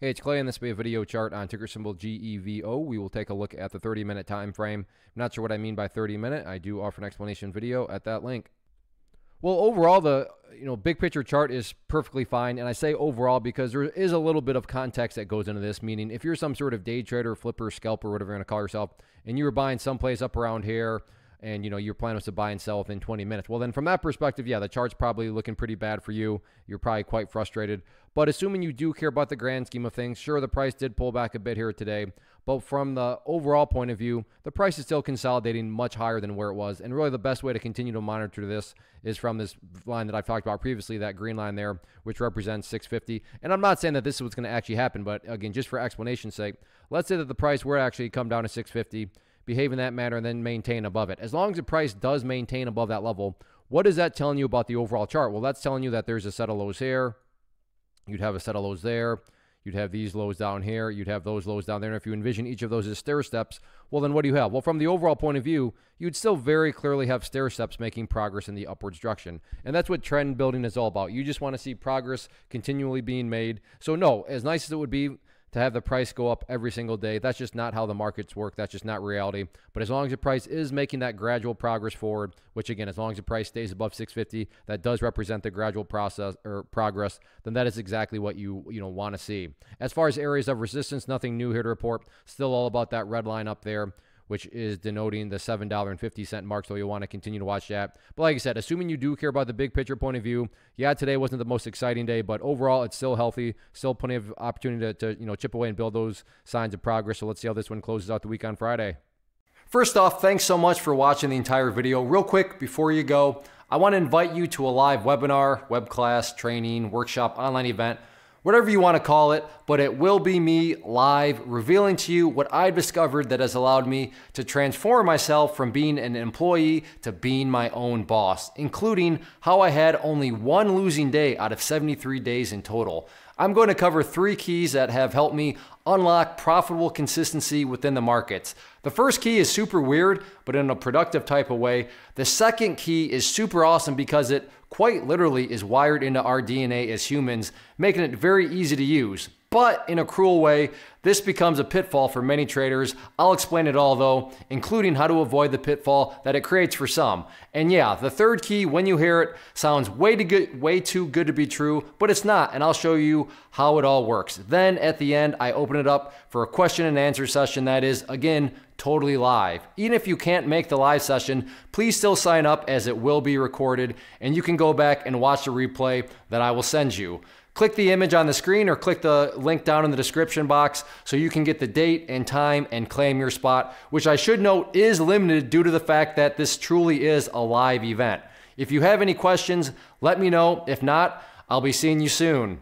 Hey, it's Clay, and this will be a video chart on ticker symbol GEVO. We will take a look at the 30-minute time frame. I'm not sure what I mean by 30-minute. I do offer an explanation video at that link. Well, overall, the you know big picture chart is perfectly fine, and I say overall because there is a little bit of context that goes into this. Meaning, if you're some sort of day trader, flipper, scalper, whatever you want to call yourself, and you were buying someplace up around here, and you know your plan was to buy and sell within 20 minutes. Well, then from that perspective, yeah, the chart's probably looking pretty bad for you. You're probably quite frustrated. But assuming you do care about the grand scheme of things, sure the price did pull back a bit here today, but from the overall point of view, the price is still consolidating much higher than where it was. And really the best way to continue to monitor this is from this line that I've talked about previously, that green line there, which represents 650. And I'm not saying that this is what's going to actually happen, but again, just for explanation's sake, let's say that the price were actually come down to 650 behave in that manner and then maintain above it. As long as the price does maintain above that level, what is that telling you about the overall chart? Well, that's telling you that there's a set of lows here. You'd have a set of lows there. You'd have these lows down here. You'd have those lows down there. And if you envision each of those as stair steps, well, then what do you have? Well, from the overall point of view, you'd still very clearly have stair steps making progress in the upwards direction. And that's what trend building is all about. You just want to see progress continually being made. So, no, as nice as it would be to have the price go up every single day. That's just not how the markets work. That's just not reality. But as long as the price is making that gradual progress forward, which again, as long as the price stays above 650, that does represent the gradual process or progress, then that is exactly what you you know want to see. As far as areas of resistance, nothing new here to report. Still all about that red line up there which is denoting the $7.50 mark. So you'll want to continue to watch that. But like I said, assuming you do care about the big picture point of view, yeah, today wasn't the most exciting day, but overall it's still healthy, still plenty of opportunity to, to you know chip away and build those signs of progress. So let's see how this one closes out the week on Friday. First off, thanks so much for watching the entire video. Real quick before you go, I want to invite you to a live webinar, web class, training, workshop, online event whatever you want to call it, but it will be me live revealing to you what I discovered that has allowed me to transform myself from being an employee to being my own boss, including how I had only one losing day out of 73 days in total. I'm going to cover three keys that have helped me unlock profitable consistency within the markets. The first key is super weird, but in a productive type of way. The second key is super awesome because it quite literally is wired into our DNA as humans, making it very easy to use. But in a cruel way, this becomes a pitfall for many traders. I'll explain it all though, including how to avoid the pitfall that it creates for some. And yeah, the third key, when you hear it, sounds way too good, way too good to be true, but it's not, and I'll show you how it all works. Then at the end, I open it up for a question and answer session that is, again, totally live. Even if you can't make the live session, please still sign up as it will be recorded, and you can go back and watch the replay that I will send you. Click the image on the screen or click the link down in the description box so you can get the date and time and claim your spot, which I should note is limited due to the fact that this truly is a live event. If you have any questions, let me know. If not, I'll be seeing you soon.